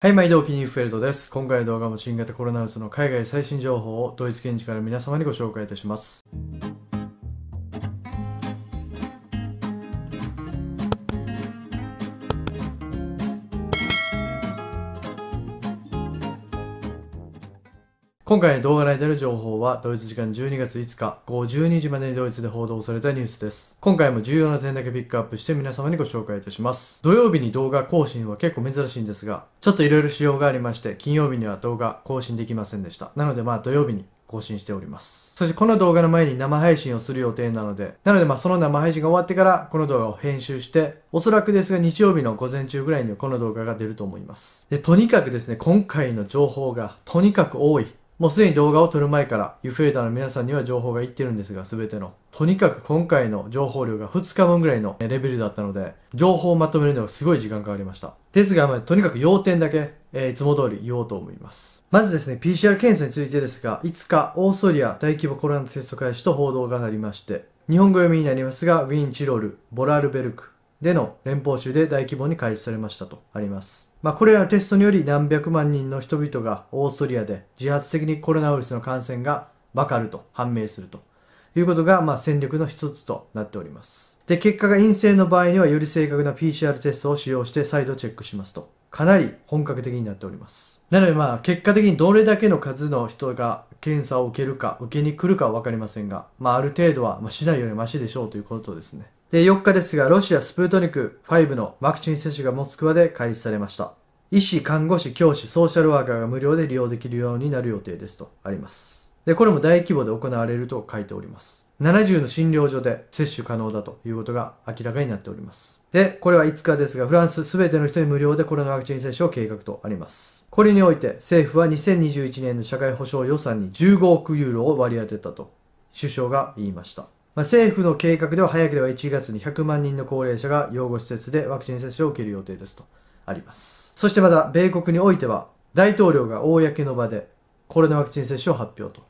はい、毎度お気に入りフェルトです。今回の動画も新型コロナウイルスの海外最新情報をドイツ現地から皆様にご紹介いたします。今回の動画内である情報はドイツ時間12月5日午後12時までにドイツで報道されたニュースです。今回も重要な点だけピックアップして皆様にご紹介いたします。土曜日に動画更新は結構珍しいんですが、ちょっといろいろ仕様がありまして、金曜日には動画更新できませんでした。なのでまあ土曜日に更新しております。そしてこの動画の前に生配信をする予定なので、なのでまあその生配信が終わってからこの動画を編集して、おそらくですが日曜日の午前中ぐらいにはこの動画が出ると思います。で、とにかくですね、今回の情報がとにかく多い。もうすでに動画を撮る前から、ユフェーダーの皆さんには情報がいってるんですが、すべての。とにかく今回の情報量が2日分ぐらいのレベルだったので、情報をまとめるのがすごい時間かかりました。ですが、まあ、とにかく要点だけ、えー、いつも通り言おうと思います。まずですね、PCR 検査についてですが、5日、オーストリア大規模コロナテスト開始と報道がありまして、日本語読みになりますが、ウィン・チロル、ボラルベルク、での連邦州で大規模に開始されましたとあります。まあ、これらのテストにより何百万人の人々がオーストリアで自発的にコロナウイルスの感染がわかると判明するということが、まあ、戦略の一つとなっております。で、結果が陰性の場合にはより正確な PCR テストを使用して再度チェックしますと。かなり本格的になっております。なのでまあ結果的にどれだけの数の人が検査を受けるか、受けに来るかはわかりませんが、まあある程度は、まあ、しないよりマシでしょうということですね。で、4日ですが、ロシアスプートニク5のワクチン接種がモスクワで開始されました。医師、看護師、教師、ソーシャルワーカーが無料で利用できるようになる予定ですとあります。で、これも大規模で行われると書いております。70の診療所で接種可能だということが明らかになっております。で、これは5日ですが、フランス全ての人に無料でコロナワクチン接種を計画とあります。これにおいて政府は2021年の社会保障予算に15億ユーロを割り当てたと首相が言いました。まあ、政府の計画では早ければ1月に100万人の高齢者が養護施設でワクチン接種を受ける予定ですとあります。そしてまた、米国においては、大統領が公の場でコロナワクチン接種を発表と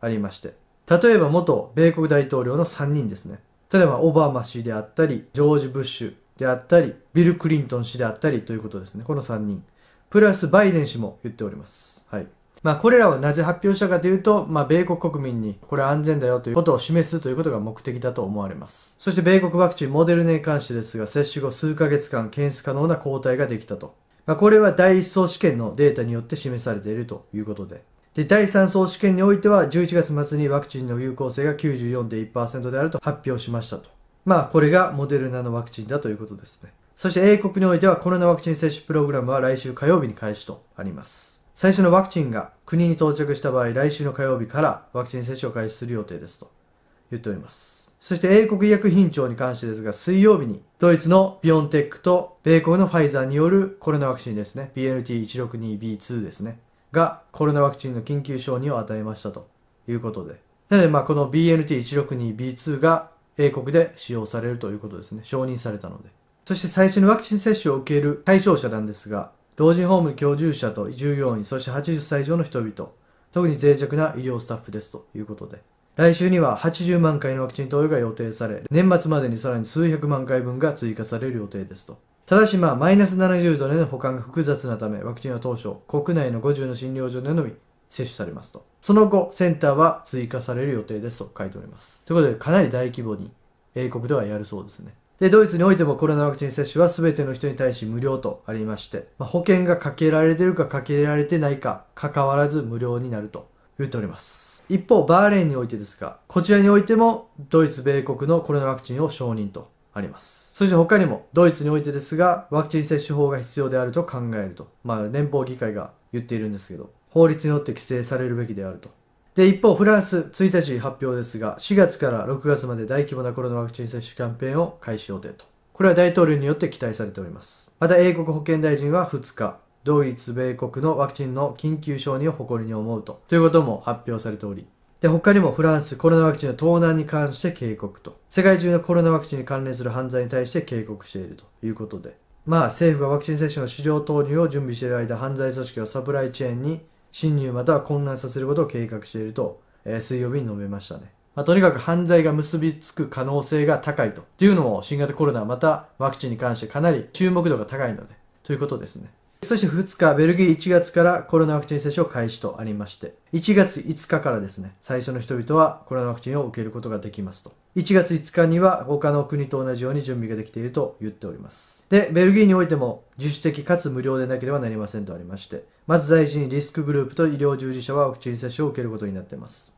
ありまして、例えば元米国大統領の3人ですね。例えばオバマ氏であったり、ジョージ・ブッシュであったり、ビル・クリントン氏であったりということですね。この3人。プラスバイデン氏も言っております。はい。まあ、これらはなぜ発表したかというと、まあ、米国国民にこれ安全だよということを示すということが目的だと思われます。そして米国ワクチンモデルネに関してですが、接種後数ヶ月間検出可能な抗体ができたと。まあ、これは第1層試験のデータによって示されているということで。で、第3層試験においては、11月末にワクチンの有効性が94.1%であると発表しましたと。まあ、これがモデルナのワクチンだということですね。そして英国においてはコロナワクチン接種プログラムは来週火曜日に開始とあります。最初のワクチンが国に到着した場合、来週の火曜日からワクチン接種を開始する予定ですと言っております。そして英国医薬品庁に関してですが、水曜日にドイツのビオンテックと米国のファイザーによるコロナワクチンですね、BNT162B2 ですね、がコロナワクチンの緊急承認を与えましたということで。なので、まあ、この BNT162B2 が英国で使用されるということですね。承認されたので。そして最初にワクチン接種を受ける対象者なんですが、老人ホーム居住者と従業員、そして80歳以上の人々、特に脆弱な医療スタッフですということで。来週には80万回のワクチン投与が予定され、年末までにさらに数百万回分が追加される予定ですと。ただしまあ、マイナス70度での保管が複雑なため、ワクチンは当初、国内の50の診療所でのみ接種されますと。その後、センターは追加される予定ですと書いております。ということで、かなり大規模に英国ではやるそうですね。で、ドイツにおいてもコロナワクチン接種は全ての人に対し無料とありまして、まあ、保険がかけられてるかかけられてないか関わらず無料になると言っております。一方、バーレーンにおいてですが、こちらにおいてもドイツ、米国のコロナワクチンを承認とあります。そして他にも、ドイツにおいてですが、ワクチン接種法が必要であると考えると、まあ連邦議会が言っているんですけど、法律によって規制されるべきであるとで、一方、フランス、1日発表ですが、4月から6月まで大規模なコロナワクチン接種キャンペーンを開始予定と。これは大統領によって期待されております。また、英国保健大臣は2日、ドイツ、米国のワクチンの緊急承認を誇りに思うと。ということも発表されており。で、他にもフランス、コロナワクチンの盗難に関して警告と。世界中のコロナワクチンに関連する犯罪に対して警告しているということで。まあ、政府がワクチン接種の市場投入を準備している間、犯罪組織はサプライチェーンに侵入または混乱させることを計画していると、えー、水曜日に述べましたね。まあ、とにかく犯罪が結びつく可能性が高いと。っていうのも新型コロナまたワクチンに関してかなり注目度が高いので、ということですね。そして2日、ベルギー1月からコロナワクチン接種を開始とありまして、1月5日からですね、最初の人々はコロナワクチンを受けることができますと。1月5日には他の国と同じように準備ができていると言っております。で、ベルギーにおいても自主的かつ無料でなければなりませんとありまして、まず大事にリスクグループと医療従事者はワクチン接種を受けることになっています。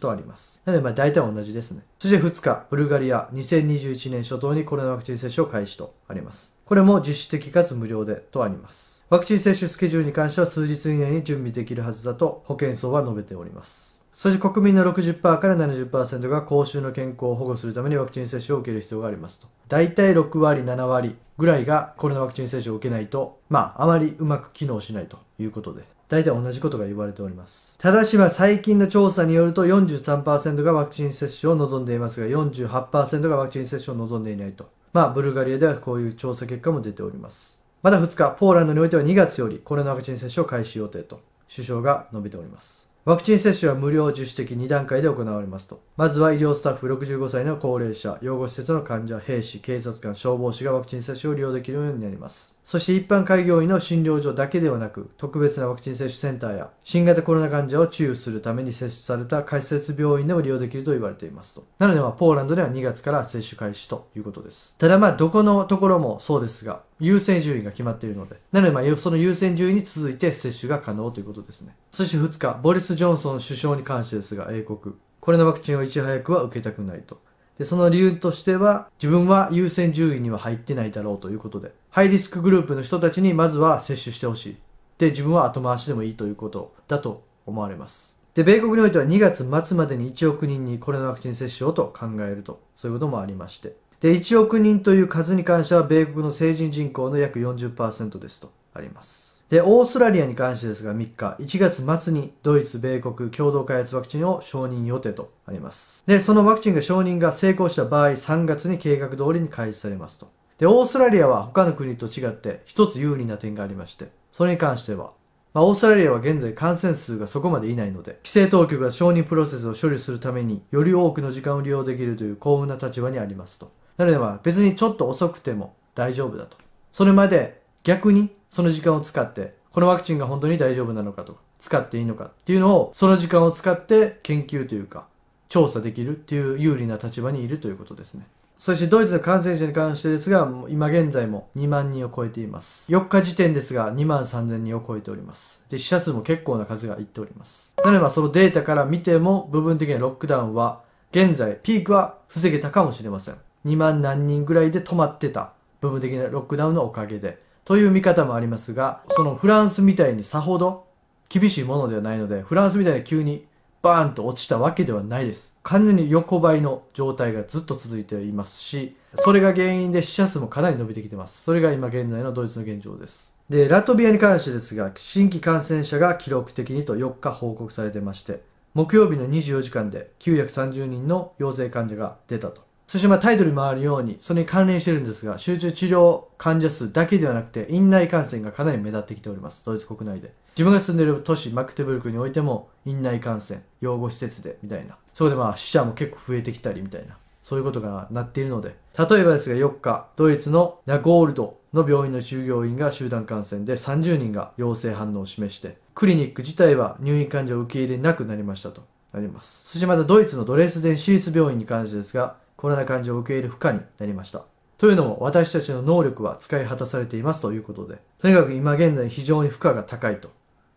とあります。なので、まあ大体同じですね。そして2日、ブルガリア、2021年初頭にコロナワクチン接種を開始とあります。これも自主的かつ無料でとあります。ワクチン接種スケジュールに関しては数日以内に準備できるはずだと保健相は述べております。そして国民の60%から70%が公衆の健康を保護するためにワクチン接種を受ける必要がありますと。大体6割、7割ぐらいがコロナワクチン接種を受けないと、まあ、あまりうまく機能しないということで。大体同じことが言われております。ただしは最近の調査によると43%がワクチン接種を望んでいますが48%がワクチン接種を望んでいないと。まあ、ブルガリアではこういう調査結果も出ております。まだ2日、ポーランドにおいては2月よりコロナワクチン接種を開始予定と、首相が述べております。ワクチン接種は無料自主的2段階で行われますと。まずは医療スタッフ65歳の高齢者、養護施設の患者、兵士、警察官、消防士がワクチン接種を利用できるようになります。そして一般開業医の診療所だけではなく、特別なワクチン接種センターや、新型コロナ患者を治癒するために接種された開設病院でも利用できると言われていますと。なので、まあ、ポーランドでは2月から接種開始ということです。ただ、まあ、どこのところもそうですが、優先順位が決まっているので、なので、まあ、その優先順位に続いて接種が可能ということですね。そして2日、ボリス・ジョンソン首相に関してですが、英国。これのワクチンをいち早くは受けたくないと。で、その理由としては、自分は優先順位には入ってないだろうということで、ハイリスクグループの人たちにまずは接種してほしい。で、自分は後回しでもいいということだと思われます。で、米国においては2月末までに1億人にコロナワクチン接種をと考えると、そういうこともありまして。で、1億人という数に関しては、米国の成人人口の約40%ですとあります。で、オーストラリアに関してですが、3日、1月末にドイツ、米国共同開発ワクチンを承認予定とあります。で、そのワクチンが承認が成功した場合、3月に計画通りに開始されますと。で、オーストラリアは他の国と違って、一つ有利な点がありまして、それに関しては、まあ、オーストラリアは現在感染数がそこまでいないので、規制当局が承認プロセスを処理するために、より多くの時間を利用できるという幸運な立場にありますと。なのでまあ、別にちょっと遅くても大丈夫だと。それまで逆にその時間を使って、このワクチンが本当に大丈夫なのかとか、使っていいのかっていうのを、その時間を使って研究というか、調査できるっていう有利な立場にいるということですね。そしてドイツの感染者に関してですが、今現在も2万人を超えています。4日時点ですが、2万3000人を超えております。で、死者数も結構な数がいっております。なので、そのデータから見ても、部分的なロックダウンは、現在、ピークは防げたかもしれません。2万何人ぐらいで止まってた、部分的なロックダウンのおかげで。という見方もありますが、そのフランスみたいにさほど厳しいものではないので、フランスみたいに急にバーンと落ちたわけではないです。完全に横ばいの状態がずっと続いていますし、それが原因で死者数もかなり伸びてきてます。それが今現在のドイツの現状です。で、ラトビアに関してですが、新規感染者が記録的にと4日報告されてまして、木曜日の24時間で930人の陽性患者が出たと。そしてまあタイトルにもあるように、それに関連してるんですが、集中治療患者数だけではなくて、院内感染がかなり目立ってきております。ドイツ国内で。自分が住んでいる都市、マクテブルクにおいても、院内感染、養護施設で、みたいな。そこでまあ死者も結構増えてきたり、みたいな。そういうことがなっているので。例えばですが、4日、ドイツのナゴールドの病院の従業員が集団感染で30人が陽性反応を示して、クリニック自体は入院患者を受け入れなくなりましたとなります。そしてまたドイツのドレスデン私立病院に関してですが、このような感じを受け入れ不可になりました。というのも私たちの能力は使い果たされていますということで、とにかく今現在非常に負荷が高いと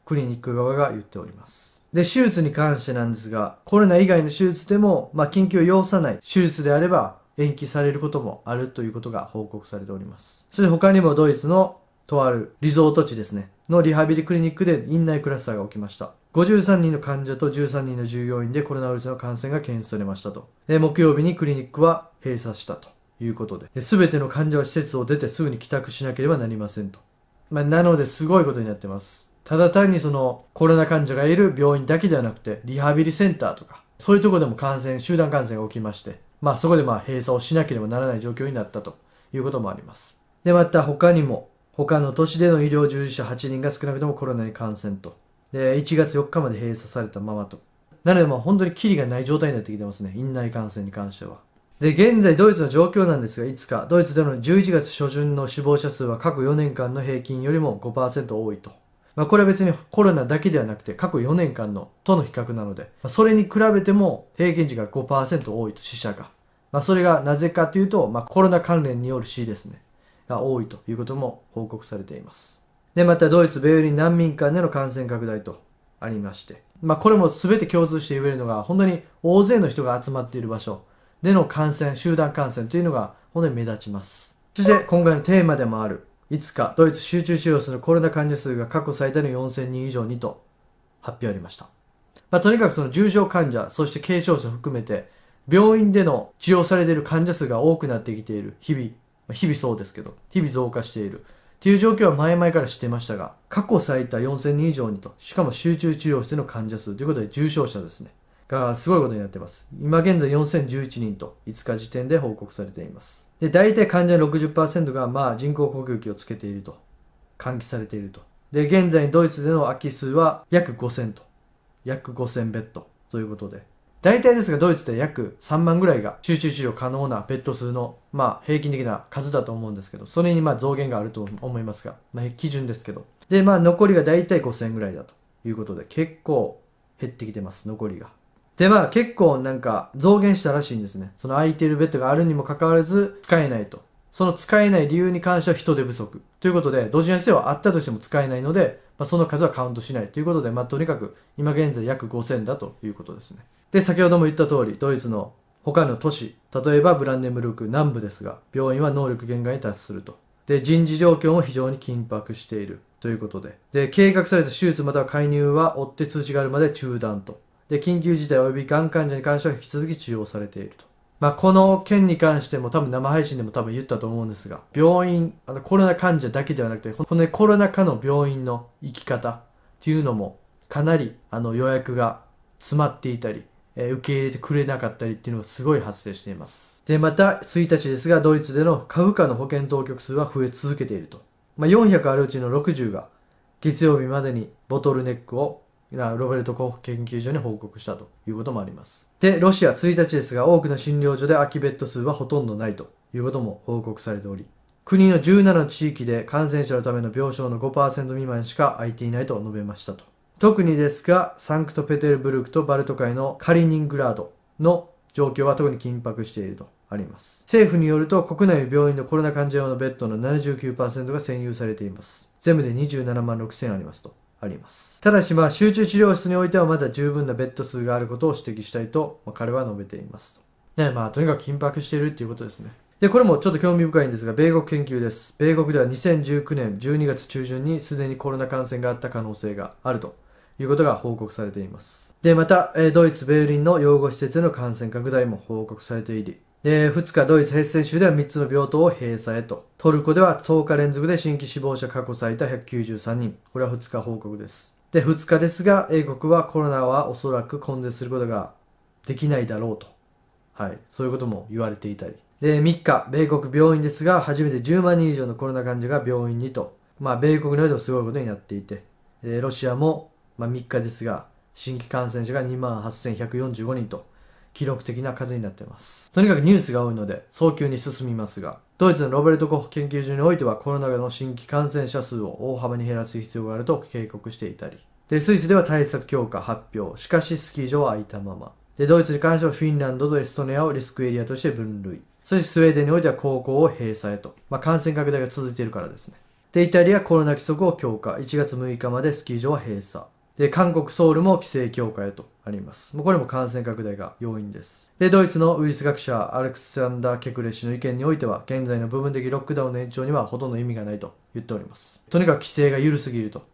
クリニック側が言っております。で、手術に関してなんですが、コロナ以外の手術でも、まあ、緊急を要さない手術であれば延期されることもあるということが報告されております。そして他にもドイツのとあるリゾート地ですね、のリハビリクリニックで院内クラスターが起きました。53人の患者と13人の従業員でコロナウイルスの感染が検出されましたと。で木曜日にクリニックは閉鎖したということで。すべての患者は施設を出てすぐに帰宅しなければなりませんと。まあ、なのですごいことになってます。ただ単にそのコロナ患者がいる病院だけではなくて、リハビリセンターとか、そういうとこでも感染、集団感染が起きまして、まあそこでまあ閉鎖をしなければならない状況になったということもあります。で、また他にも、他の都市での医療従事者8人が少なくともコロナに感染と。で、1月4日まで閉鎖されたままと。なので、まあ本当にキリがない状態になってきてますね。院内感染に関しては。で、現在ドイツの状況なんですが、いつか、ドイツでの11月初旬の死亡者数は過去4年間の平均よりも5%多いと。まあ、これは別にコロナだけではなくて、過去4年間のとの比較なので、まあ、それに比べても平均値が5%多いと、死者が。まあ、それがなぜかというと、まあ、コロナ関連による死ですね。が多いということも報告されています。で、またドイツ、ベルリン難民間での感染拡大とありまして、まあ、これも全て共通して言えるのが、本当に大勢の人が集まっている場所での感染、集団感染というのが、本当に目立ちます。そして、今回のテーマでもある、いつかドイツ集中治療するコロナ患者数が過去最多の4000人以上にと発表ありました。まあ、とにかくその重症患者、そして軽症者含めて、病院での治療されている患者数が多くなってきている、日々、ま日々そうですけど、日々増加している。っていう状況は前々から知っていましたが、過去最多4000人以上にと、しかも集中治療室の患者数ということで重症者ですね。がすごいことになっています。今現在4011人と5日時点で報告されています。で、大体患者の60%がまあ人工呼吸器をつけていると。換気されていると。で、現在ドイツでの空き数は約5000と。約5000ベッドということで。大体ですが、ドイツで約3万ぐらいが集中治療可能なベッド数の、まあ、平均的な数だと思うんですけど、それにまあ増減があると思いますが、まあ、基準ですけど。で、まあ、残りが大体5000ぐらいだということで、結構減ってきてます、残りが。で、まあ、結構なんか増減したらしいんですね。その空いてるベッドがあるにもかかわらず、使えないと。その使えない理由に関しては人手不足。ということで、同時にしはあったとしても使えないので、まあ、その数はカウントしないということで、まあ、とにかく今現在約5000だということですね。で、先ほども言った通り、ドイツの他の都市、例えばブランデムルク南部ですが、病院は能力限界に達すると。で、人事状況も非常に緊迫しているということで。で、計画された手術または介入は追って通知があるまで中断と。で、緊急事態及びがん患者に関しては引き続き治療されていると。まあ、この件に関しても多分生配信でも多分言ったと思うんですが、病院、あのコロナ患者だけではなくて、この、ね、コロナ禍の病院の行き方っていうのも、かなりあの予約が詰まっていたり、え受け入れてくれなかったりっていうのがすごい発生しています。で、また1日ですが、ドイツでの株価の保険当局数は増え続けていると。まあ、400あるうちの60が月曜日までにボトルネックをロベルト候補研究所に報告したということもあります。で、ロシア1日ですが、多くの診療所で空きベッド数はほとんどないということも報告されており、国の17の地域で感染者のための病床の5%未満しか空いていないと述べましたと。特にですが、サンクトペテルブルクとバルト海のカリニングラードの状況は特に緊迫しているとあります。政府によると国内病院のコロナ患者用のベッドの79%が占有されています。全部で27万6000ありますと。あります。ただし、まあ、集中治療室においてはまだ十分なベッド数があることを指摘したいと、まあ、彼は述べています。ね、まあ、とにかく緊迫しているっていうことですね。で、これもちょっと興味深いんですが、米国研究です。米国では2019年12月中旬にすでにコロナ感染があった可能性があるということが報告されています。で、また、ドイツ・ベルリンの養護施設への感染拡大も報告されていり、で、2日ドイツヘッン州では3つの病棟を閉鎖へと。トルコでは10日連続で新規死亡者過去最多193人。これは2日報告です。で、2日ですが、英国はコロナはおそらく根絶することができないだろうと。はい。そういうことも言われていたり。で、3日、米国病院ですが、初めて10万人以上のコロナ患者が病院にと。まあ、米国の世でもすごいことになっていて。ロシアも、まあ、3日ですが、新規感染者が28,145人と。記録的な数になっています。とにかくニュースが多いので、早急に進みますが、ドイツのロベルト・コホ研究所においてはコロナ禍の新規感染者数を大幅に減らす必要があると警告していたり、で、スイスでは対策強化発表、しかしスキー場は空いたまま。で、ドイツに関してはフィンランドとエストニアをリスクエリアとして分類。そしてスウェーデンにおいては高校を閉鎖へと。まあ、感染拡大が続いているからですね。で、イタリアコロナ規則を強化。1月6日までスキー場は閉鎖。で、韓国ソウルも規制強化へとあります。もうこれも感染拡大が要因です。で、ドイツのウイルス学者アレクサンダー・ケクレ氏の意見においては、現在の部分的ロックダウンの延長にはほとんど意味がないと言っております。とにかく規制が緩すぎると。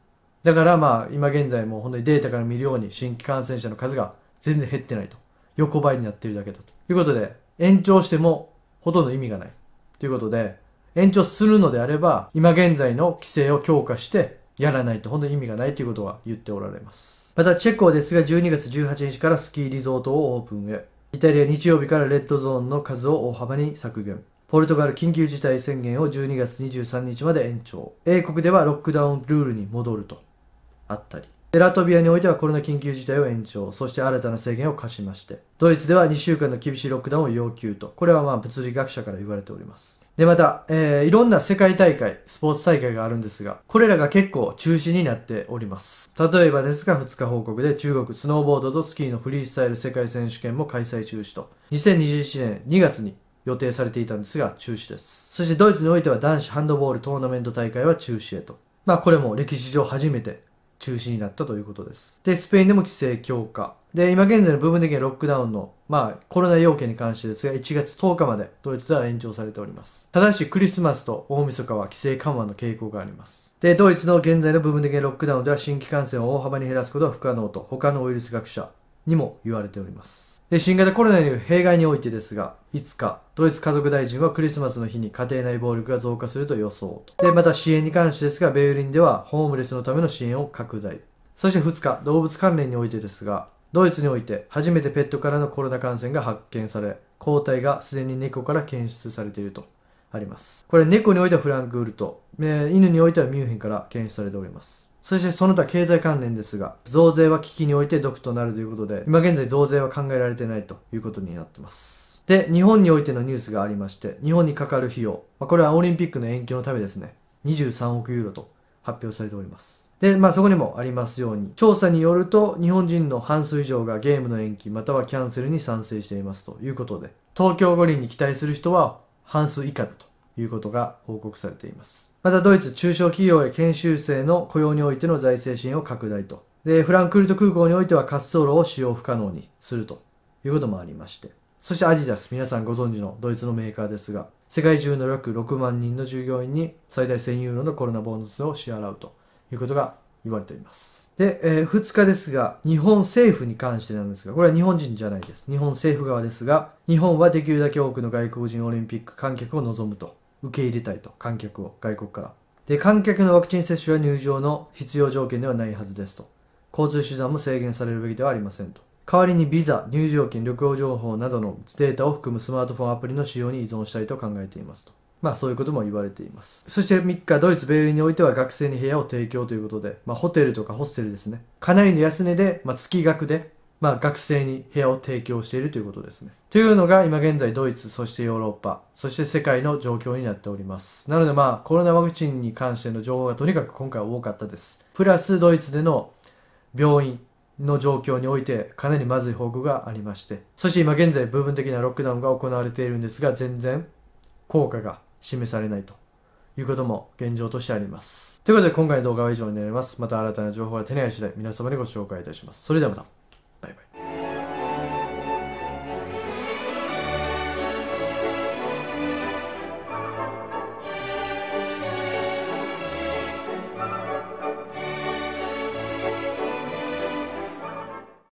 だからまあ、今現在も本当にデータから見るように新規感染者の数が全然減ってないと。横ばいになっているだけだと。いうことで、延長してもほとんど意味がない。ということで、延長するのであれば、今現在の規制を強化して、やらないと本当に意味がないということは言っておられます。また、チェコですが、12月18日からスキーリゾートをオープンへ。イタリア日曜日からレッドゾーンの数を大幅に削減。ポルトガル緊急事態宣言を12月23日まで延長。英国ではロックダウンルールに戻ると。あったり。で、ラトビアにおいてはコロナ緊急事態を延長、そして新たな制限を課しまして、ドイツでは2週間の厳しいロックダウンを要求と、これはまあ物理学者から言われております。で、また、えー、いろんな世界大会、スポーツ大会があるんですが、これらが結構中止になっております。例えばですが、2日報告で中国スノーボードとスキーのフリースタイル世界選手権も開催中止と、2021年2月に予定されていたんですが、中止です。そしてドイツにおいては男子ハンドボールトーナメント大会は中止へと。まあこれも歴史上初めて中止になったということです。で、スペインでも規制強化。で、今現在の部分的なロックダウンの、まあ、コロナ要件に関してですが、1月10日までドイツでは延長されております。ただし、クリスマスと大晦日は規制緩和の傾向があります。で、ドイツの現在の部分的なロックダウンでは新規感染を大幅に減らすことは不可能と、他のウイルス学者にも言われております。で新型コロナによる弊害においてですが、いつかドイツ家族大臣はクリスマスの日に家庭内暴力が増加すると予想と。で、また支援に関してですが、ベーリンではホームレスのための支援を拡大。そして2日、動物関連においてですが、ドイツにおいて初めてペットからのコロナ感染が発見され、抗体がすでに猫から検出されているとあります。これ猫においてはフランクフルト、えー、犬においてはミュンヘンから検出されております。そしてその他経済関連ですが、増税は危機において毒となるということで、今現在増税は考えられてないということになってます。で、日本においてのニュースがありまして、日本にかかる費用、まあ、これはオリンピックの延期のためですね、23億ユーロと発表されております。で、まあそこにもありますように、調査によると日本人の半数以上がゲームの延期またはキャンセルに賛成していますということで、東京五輪に期待する人は半数以下だということが報告されています。またドイツ中小企業や研修生の雇用においての財政支援を拡大と。で、フランクフルト空港においては滑走路を使用不可能にするということもありまして。そしてアディダス、皆さんご存知のドイツのメーカーですが、世界中の約6万人の従業員に最大1000ユーロのコロナボーナスを支払うということが言われております。で、えー、2日ですが、日本政府に関してなんですが、これは日本人じゃないです。日本政府側ですが、日本はできるだけ多くの外国人オリンピック観客を望むと受け入れたいと、観客を、外国から。で、観客のワクチン接種は入場の必要条件ではないはずですと。交通手段も制限されるべきではありませんと。代わりにビザ、入場券、旅行情報などのデータを含むスマートフォンアプリの使用に依存したいと考えていますと。まあそういうことも言われています。そして3日、ドイツ・ベーにおいては学生に部屋を提供ということで、まあホテルとかホステルですね。かなりの安値で、まあ月額でまあ、学生に部屋を提供しているということですね。というのが今現在ドイツ、そしてヨーロッパ、そして世界の状況になっております。なのでまあコロナワクチンに関しての情報がとにかく今回は多かったです。プラスドイツでの病院の状況においてかなりまずい報告がありまして、そして今現在部分的なロックダウンが行われているんですが全然効果が示されないということも現状としてあります。ということで今回の動画は以上になります。また新たな情報が手に入り次第皆様にご紹介いたします。それではまた。